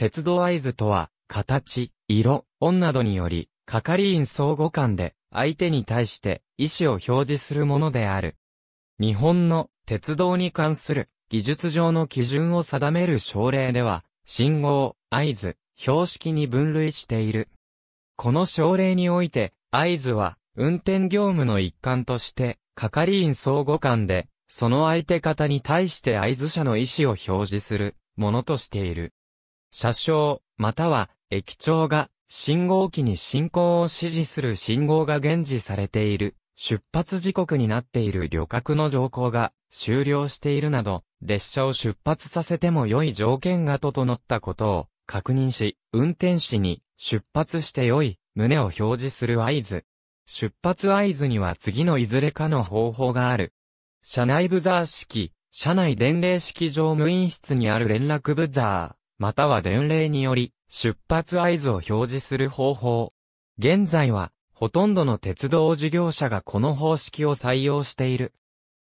鉄道合図とは、形、色、音などにより、係員相互間で、相手に対して意思を表示するものである。日本の鉄道に関する技術上の基準を定める省令では、信号、合図、標識に分類している。この省令において、合図は、運転業務の一環として、係員相互間で、その相手方に対して合図者の意思を表示する、ものとしている。車掌、または駅長が信号機に進行を指示する信号が現示されている、出発時刻になっている旅客の乗降が終了しているなど、列車を出発させても良い条件が整ったことを確認し、運転士に出発して良い旨を表示する合図。出発合図には次のいずれかの方法がある。車内ブザー式、車内伝令式乗務員室にある連絡ブザー。または伝令により、出発合図を表示する方法。現在は、ほとんどの鉄道事業者がこの方式を採用している。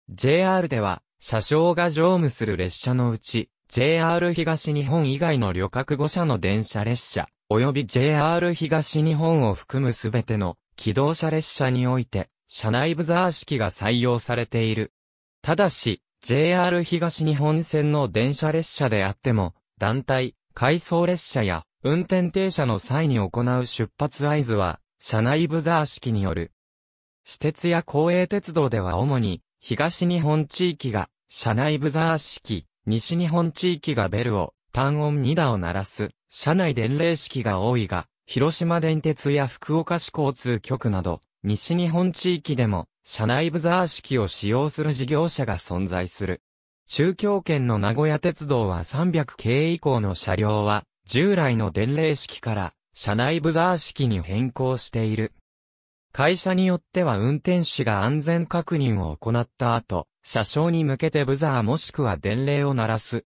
JR では、車掌が乗務する列車のうち、JR 東日本以外の旅客5社の電車列車、及び JR 東日本を含むすべての機動車列車において、車内ブザー式が採用されている。ただし、JR 東日本線の電車列車であっても、団体、回送列車や運転停車の際に行う出発合図は、車内ブザー式による。私鉄や公営鉄道では主に、東日本地域が、車内ブザー式、西日本地域がベルを、単音2打を鳴らす、車内伝令式が多いが、広島電鉄や福岡市交通局など、西日本地域でも、車内ブザー式を使用する事業者が存在する。中京圏の名古屋鉄道は300系以降の車両は、従来の伝令式から、車内ブザー式に変更している。会社によっては運転士が安全確認を行った後、車掌に向けてブザーもしくは伝令を鳴らす。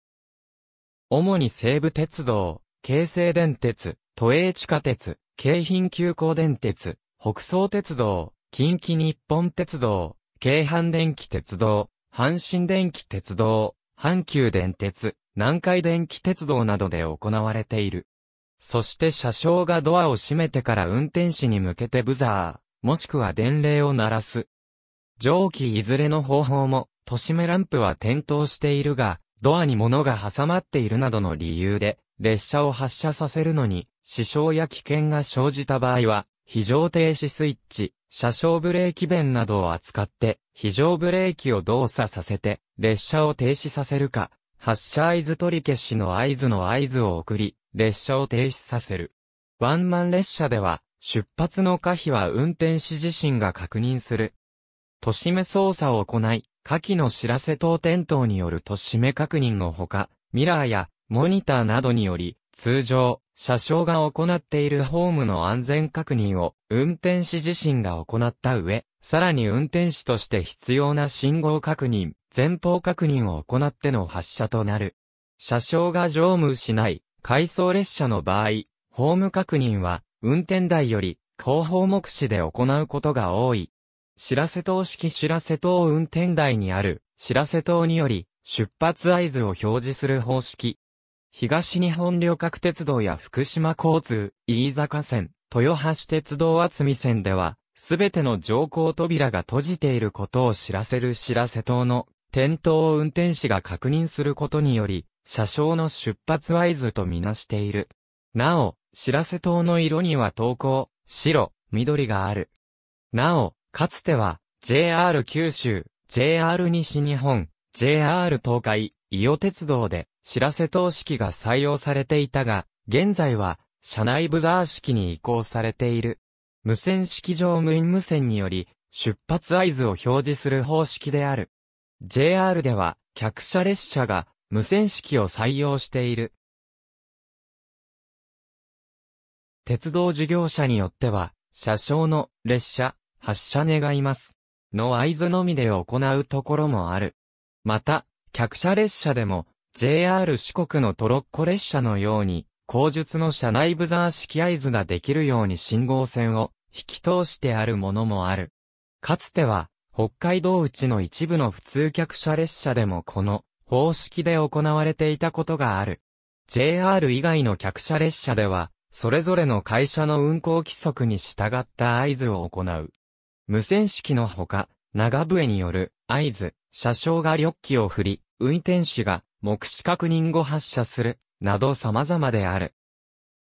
主に西武鉄道、京成電鉄、都営地下鉄、京浜急行電鉄、北総鉄道、近畿日本鉄道、京阪電気鉄道、阪神電気鉄道、阪急電鉄、南海電気鉄道などで行われている。そして車掌がドアを閉めてから運転士に向けてブザー、もしくは電令を鳴らす。蒸気いずれの方法も、都市目ランプは点灯しているが、ドアに物が挟まっているなどの理由で、列車を発車させるのに、支障や危険が生じた場合は、非常停止スイッチ、車掌ブレーキ弁などを扱って、非常ブレーキを動作させて、列車を停止させるか、発車合図取り消しの合図の合図を送り、列車を停止させる。ワンマン列車では、出発の可否は運転士自身が確認する。としめ操作を行い、下記の知らせ等点灯によるとしめ確認のほか、ミラーやモニターなどにより、通常、車掌が行っているホームの安全確認を運転士自身が行った上、さらに運転士として必要な信号確認、前方確認を行っての発車となる。車掌が乗務しない回送列車の場合、ホーム確認は運転台より後方目視で行うことが多い。知らせ等式知らせ等運転台にある知らせ等により出発合図を表示する方式。東日本旅客鉄道や福島交通、飯坂線、豊橋鉄道厚見線では、すべての乗降扉が閉じていることを知らせる知らせ灯の点灯を運転士が確認することにより、車掌の出発合図とみなしている。なお、知らせ灯の色には投稿、白、緑がある。なお、かつては、JR 九州、JR 西日本、JR 東海、伊予鉄道で、知らせ等式が採用されていたが、現在は、社内ブザー式に移行されている。無線式上無員無線により、出発合図を表示する方式である。JR では、客車列車が無線式を採用している。鉄道事業者によっては、車掌の列車、発車願います。の合図のみで行うところもある。また、客車列車でも JR 四国のトロッコ列車のように、後述の車内ブザー式合図ができるように信号線を引き通してあるものもある。かつては、北海道内の一部の普通客車列車でもこの方式で行われていたことがある。JR 以外の客車列車では、それぞれの会社の運行規則に従った合図を行う。無線式のほか、長笛による合図、車掌が緑旗を振り、運転士が目視確認後発車する、など様々である。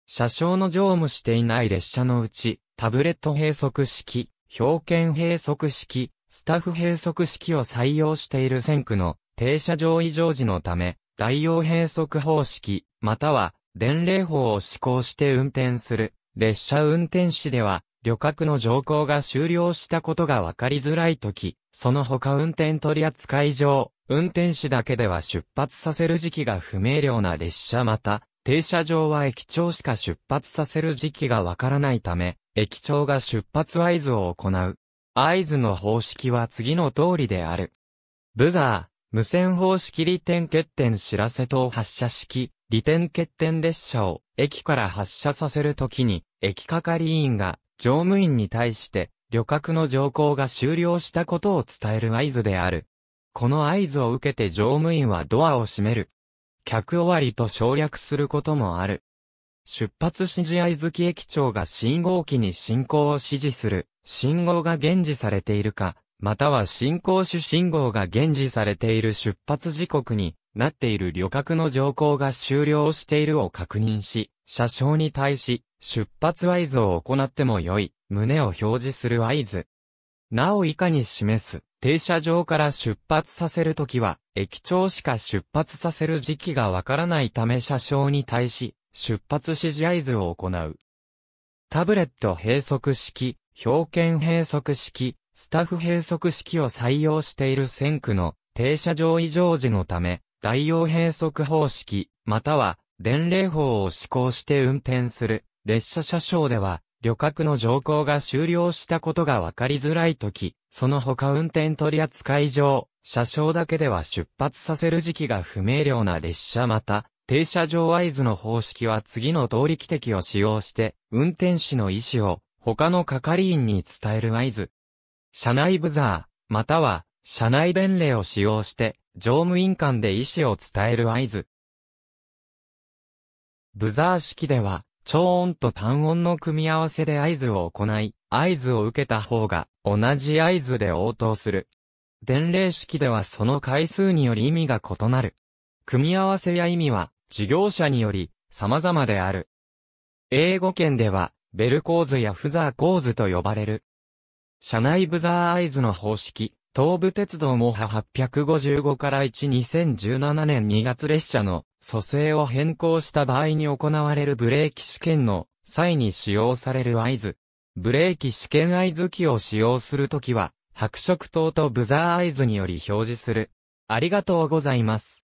車掌の乗務していない列車のうち、タブレット閉塞式、標券閉塞式、スタッフ閉塞式を採用している線区の停車場異常時のため、代用閉塞方式、または伝令法を施行して運転する列車運転士では、旅客の乗降が終了したことが分かりづらいとき、その他運転取扱い上、運転士だけでは出発させる時期が不明瞭な列車また、停車場は駅長しか出発させる時期がわからないため、駅長が出発合図を行う。合図の方式は次の通りである。ブザー、無線方式利点欠点知らせ等発車式、利点欠点列車を駅から発車させるときに、駅係員が乗務員に対して、旅客の乗降が終了したことを伝える合図である。この合図を受けて乗務員はドアを閉める。客終わりと省略することもある。出発指示合図機駅長が信号機に進行を指示する、信号が現示されているか、または進行主信号が現示されている出発時刻になっている旅客の乗降が終了しているを確認し、車掌に対し、出発合図を行ってもよい、胸を表示する合図。なお以下に示す。停車場から出発させるときは、駅長しか出発させる時期がわからないため車掌に対し、出発指示合図を行う。タブレット閉塞式、標券閉塞式、スタッフ閉塞式を採用している線区の停車場異常時のため、代用閉塞方式、または伝令法を施行して運転する列車車掌では、旅客の乗降が終了したことが分かりづらいとき、その他運転取扱い上、車掌だけでは出発させる時期が不明瞭な列車また、停車場合図の方式は次の通り汽笛を使用して、運転士の意思を他の係員に伝える合図。車内ブザー、または、車内伝令を使用して、乗務員間で意思を伝える合図。ブザー式では、超音と単音の組み合わせで合図を行い、合図を受けた方が同じ合図で応答する。伝令式ではその回数により意味が異なる。組み合わせや意味は事業者により様々である。英語圏ではベル構図やフザー構図と呼ばれる。社内ブザー合図の方式、東武鉄道もは855から12017年2月列車の蘇生を変更した場合に行われるブレーキ試験の際に使用される合図。ブレーキ試験合図機を使用するときは、白色灯とブザー合図により表示する。ありがとうございます。